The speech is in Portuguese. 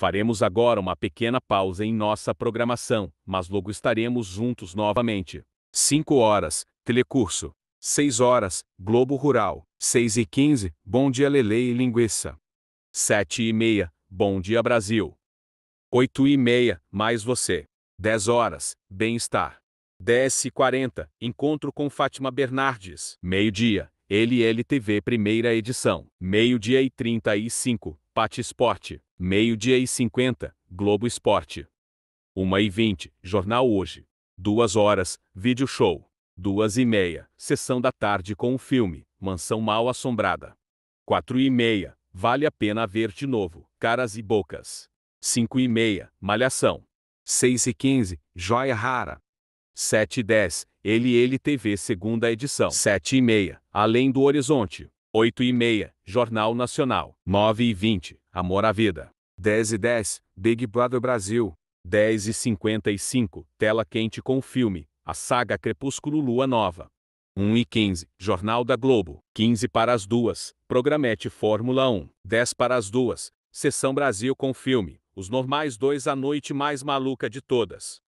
Faremos agora uma pequena pausa em nossa programação, mas logo estaremos juntos novamente. 5 horas, telecurso. 6 horas, Globo Rural. 6 e 15, Bom Dia Lele e Linguiça. 7 e meia, Bom Dia Brasil. 8 e meia, Mais Você. 10 horas, Bem-Estar. 10 e 40, Encontro com Fátima Bernardes. Meio-dia, LLTV Primeira Edição. Meio-dia e 35, Pati Esporte. Meio-dia e 50, Globo Esporte. 1 e 20, Jornal Hoje. 2 horas, Vídeo Show. 2 e meia, Sessão da Tarde com o filme, Mansão Mal Assombrada. 4 e meia, Vale a Pena Ver de Novo, Caras e Bocas. 5 e meia, Malhação. 6 e 15, Joia Rara. 7 e 10, Ele Ele TV segunda edição. 7 e meia, Além do Horizonte. 8 e meia, Jornal Nacional. 9 e 20, Amor à Vida. 10 e 10, Big Brother Brasil. 10 e 55, Tela Quente com o filme, a saga Crepúsculo Lua Nova. 1 e 15, Jornal da Globo. 15 para as duas, Programete Fórmula 1. 10 para as duas, Sessão Brasil com filme, os normais dois a noite mais maluca de todas.